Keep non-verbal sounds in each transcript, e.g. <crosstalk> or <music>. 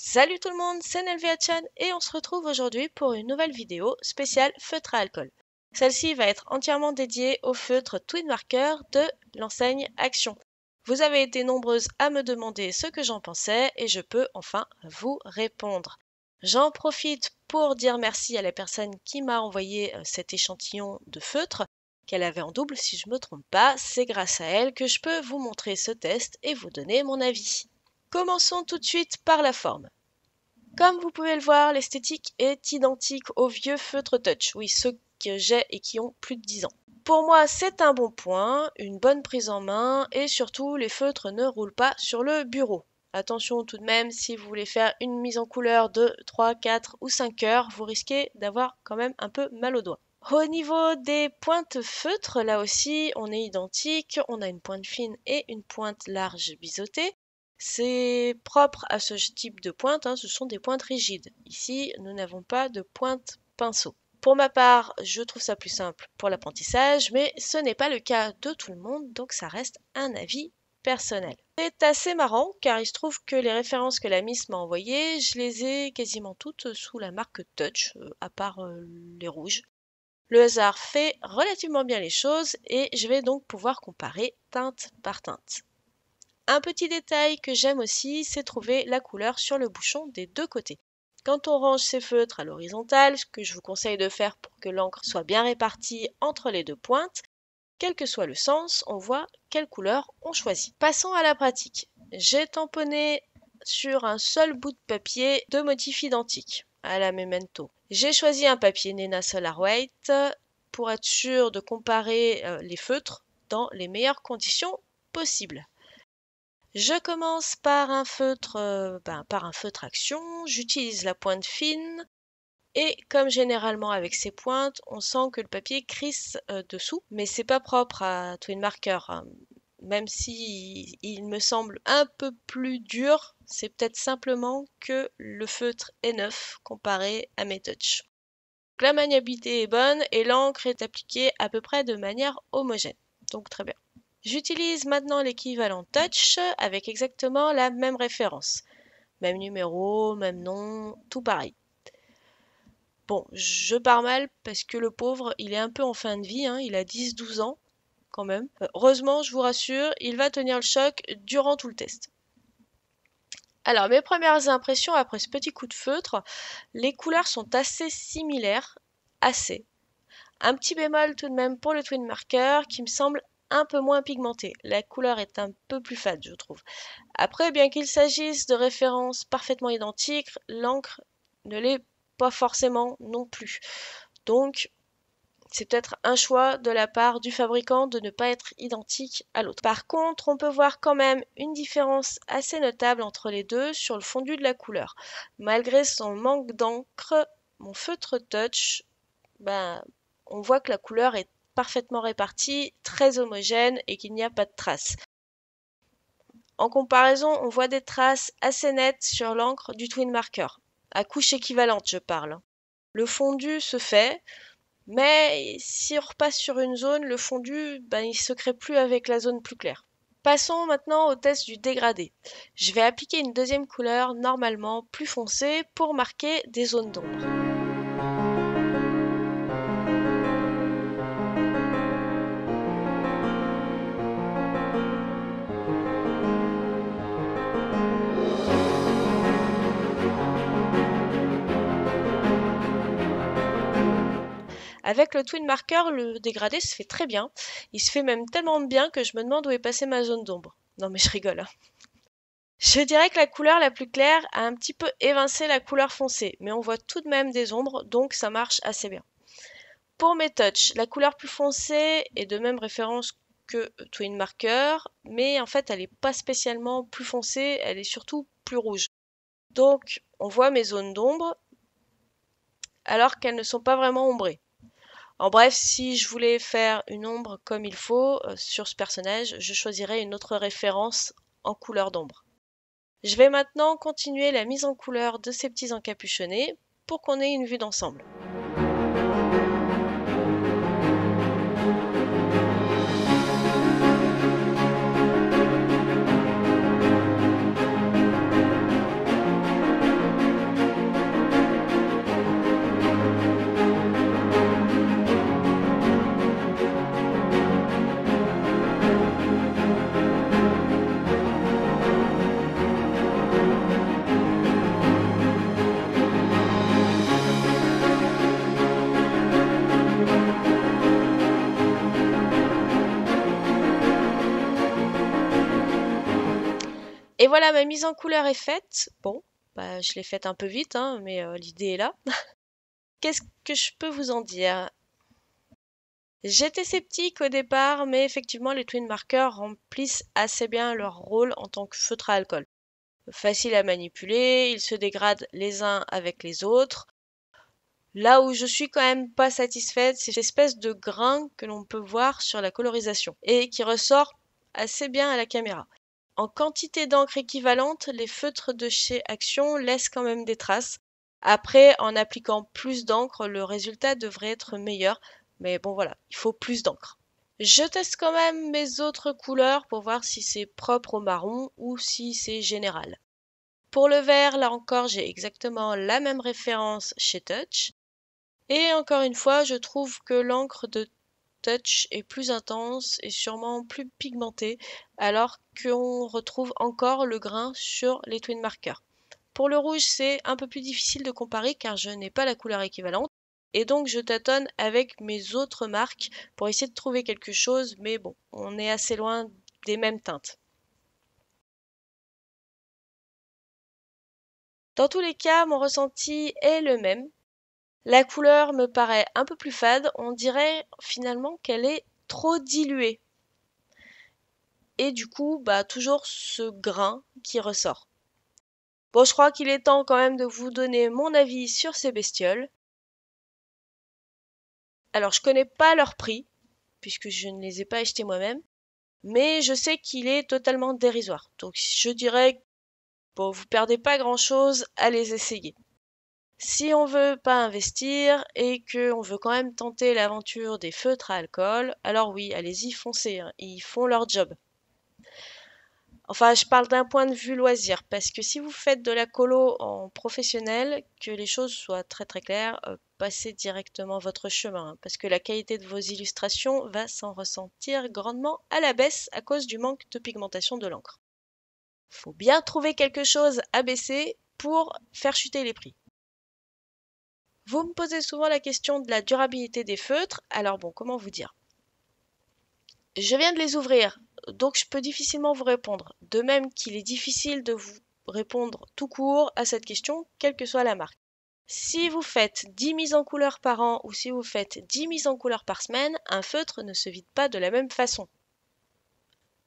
Salut tout le monde, c'est Chan et on se retrouve aujourd'hui pour une nouvelle vidéo spéciale feutre à alcool. Celle-ci va être entièrement dédiée au feutre Twin Marker de l'enseigne Action. Vous avez été nombreuses à me demander ce que j'en pensais et je peux enfin vous répondre. J'en profite pour dire merci à la personne qui m'a envoyé euh, cet échantillon de feutre qu'elle avait en double si je ne me trompe pas. C'est grâce à elle que je peux vous montrer ce test et vous donner mon avis. Commençons tout de suite par la forme. Comme vous pouvez le voir, l'esthétique est identique aux vieux feutres touch, oui, ceux que j'ai et qui ont plus de 10 ans. Pour moi, c'est un bon point, une bonne prise en main et surtout, les feutres ne roulent pas sur le bureau. Attention tout de même, si vous voulez faire une mise en couleur de 3, 4 ou 5 heures, vous risquez d'avoir quand même un peu mal aux doigts. Au niveau des pointes feutres, là aussi, on est identique. On a une pointe fine et une pointe large biseautée. C'est propre à ce type de pointe, hein, ce sont des pointes rigides. Ici, nous n'avons pas de pointe pinceau. Pour ma part, je trouve ça plus simple pour l'apprentissage, mais ce n'est pas le cas de tout le monde, donc ça reste un avis personnel. C'est assez marrant car il se trouve que les références que la Miss m'a envoyées, je les ai quasiment toutes sous la marque Touch, euh, à part euh, les rouges. Le hasard fait relativement bien les choses et je vais donc pouvoir comparer teinte par teinte. Un petit détail que j'aime aussi, c'est trouver la couleur sur le bouchon des deux côtés. Quand on range ses feutres à l'horizontale, ce que je vous conseille de faire pour que l'encre soit bien répartie entre les deux pointes, quel que soit le sens, on voit quelle couleur on choisit. Passons à la pratique. J'ai tamponné sur un seul bout de papier deux motifs identiques à la memento. J'ai choisi un papier Nena Solar White pour être sûr de comparer euh, les feutres dans les meilleures conditions possibles. Je commence par un feutre, euh, ben, par un feutre action. J'utilise la pointe fine. Et comme généralement avec ces pointes, on sent que le papier crisse euh, dessous, mais c'est pas propre à Twin Marker. Hein. Même si il me semble un peu plus dur, c'est peut-être simplement que le feutre est neuf comparé à mes touches. la maniabilité est bonne et l'encre est appliquée à peu près de manière homogène. Donc très bien. J'utilise maintenant l'équivalent touch avec exactement la même référence. Même numéro, même nom, tout pareil. Bon, je pars mal parce que le pauvre, il est un peu en fin de vie, hein. il a 10-12 ans quand même. Euh, heureusement, je vous rassure, il va tenir le choc durant tout le test. Alors, mes premières impressions après ce petit coup de feutre, les couleurs sont assez similaires, assez. Un petit bémol tout de même pour le twin marker qui me semble un peu moins pigmenté. La couleur est un peu plus fade, je trouve. Après, bien qu'il s'agisse de références parfaitement identiques, l'encre ne l'est pas forcément non plus. Donc, c'est peut-être un choix de la part du fabricant de ne pas être identique à l'autre. Par contre, on peut voir quand même une différence assez notable entre les deux sur le fondu de la couleur. Malgré son manque d'encre, mon feutre touch, ben, on voit que la couleur est parfaitement répartis, très homogène et qu'il n'y a pas de traces. En comparaison, on voit des traces assez nettes sur l'encre du twin marker, à couche équivalente je parle. Le fondu se fait, mais si on repasse sur une zone, le fondu ben, il se crée plus avec la zone plus claire. Passons maintenant au test du dégradé. Je vais appliquer une deuxième couleur normalement plus foncée pour marquer des zones d'ombre. Avec le twin marker, le dégradé se fait très bien. Il se fait même tellement bien que je me demande où est passée ma zone d'ombre. Non mais je rigole. Je dirais que la couleur la plus claire a un petit peu évincé la couleur foncée, mais on voit tout de même des ombres, donc ça marche assez bien. Pour mes touches, la couleur plus foncée est de même référence que Twin Marker, mais en fait elle n'est pas spécialement plus foncée, elle est surtout plus rouge. Donc on voit mes zones d'ombre alors qu'elles ne sont pas vraiment ombrées. En bref, si je voulais faire une ombre comme il faut euh, sur ce personnage, je choisirais une autre référence en couleur d'ombre. Je vais maintenant continuer la mise en couleur de ces petits encapuchonnés pour qu'on ait une vue d'ensemble. Et voilà, ma mise en couleur est faite. Bon, bah, je l'ai faite un peu vite, hein, mais euh, l'idée est là. <laughs> Qu'est-ce que je peux vous en dire J'étais sceptique au départ, mais effectivement, les twin markers remplissent assez bien leur rôle en tant que feutre à alcool. Facile à manipuler, ils se dégradent les uns avec les autres. Là où je suis quand même pas satisfaite, c'est l'espèce de grain que l'on peut voir sur la colorisation et qui ressort assez bien à la caméra. En quantité d'encre équivalente, les feutres de chez Action laissent quand même des traces. Après, en appliquant plus d'encre, le résultat devrait être meilleur. Mais bon voilà, il faut plus d'encre. Je teste quand même mes autres couleurs pour voir si c'est propre au marron ou si c'est général. Pour le vert, là encore, j'ai exactement la même référence chez Touch. Et encore une fois, je trouve que l'encre de touch est plus intense et sûrement plus pigmenté, alors qu'on retrouve encore le grain sur les Twin Markers. Pour le rouge, c'est un peu plus difficile de comparer car je n'ai pas la couleur équivalente. Et donc je tâtonne avec mes autres marques pour essayer de trouver quelque chose, mais bon, on est assez loin des mêmes teintes. Dans tous les cas, mon ressenti est le même. La couleur me paraît un peu plus fade, on dirait finalement qu'elle est trop diluée. Et du coup, bah, toujours ce grain qui ressort. Bon, je crois qu'il est temps quand même de vous donner mon avis sur ces bestioles. Alors, je connais pas leur prix, puisque je ne les ai pas achetés moi-même, mais je sais qu'il est totalement dérisoire. Donc, je dirais, bon, vous perdez pas grand chose à les essayer. Si on veut pas investir et qu'on veut quand même tenter l'aventure des feutres à alcool, alors oui, allez-y, foncez, hein, ils font leur job. Enfin, je parle d'un point de vue loisir, parce que si vous faites de la colo en professionnel, que les choses soient très très claires, euh, passez directement votre chemin, hein, parce que la qualité de vos illustrations va s'en ressentir grandement à la baisse à cause du manque de pigmentation de l'encre. Faut bien trouver quelque chose à baisser pour faire chuter les prix. Vous me posez souvent la question de la durabilité des feutres, alors bon, comment vous dire Je viens de les ouvrir, donc je peux difficilement vous répondre. De même qu'il est difficile de vous répondre tout court à cette question, quelle que soit la marque. Si vous faites 10 mises en couleur par an ou si vous faites 10 mises en couleur par semaine, un feutre ne se vide pas de la même façon.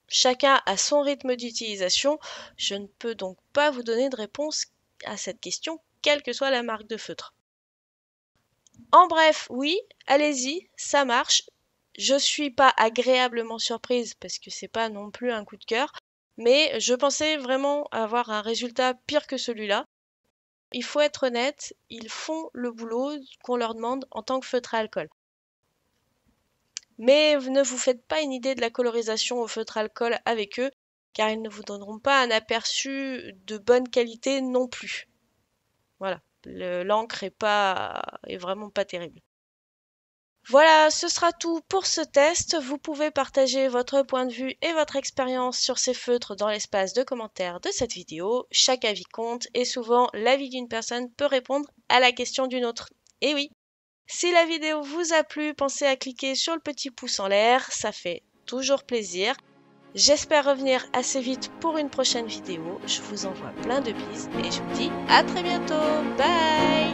Chacun a son rythme d'utilisation, je ne peux donc pas vous donner de réponse à cette question, quelle que soit la marque de feutre. En bref, oui, allez-y, ça marche. Je suis pas agréablement surprise parce que c'est pas non plus un coup de cœur, mais je pensais vraiment avoir un résultat pire que celui-là. Il faut être honnête, ils font le boulot qu'on leur demande en tant que feutre à alcool. Mais ne vous faites pas une idée de la colorisation au feutre alcool avec eux, car ils ne vous donneront pas un aperçu de bonne qualité non plus. Voilà l'encre est pas vraiment pas terrible. Voilà, ce sera tout pour ce test. Vous pouvez partager votre point de vue et votre expérience sur ces feutres dans l'espace de commentaires de cette vidéo. Chaque avis compte et souvent l'avis d'une personne peut répondre à la question d'une autre. Et oui. Si la vidéo vous a plu, pensez à cliquer sur le petit pouce en l'air, ça fait toujours plaisir. J'espère revenir assez vite pour une prochaine vidéo. Je vous envoie plein de bises et je vous dis à très bientôt. Bye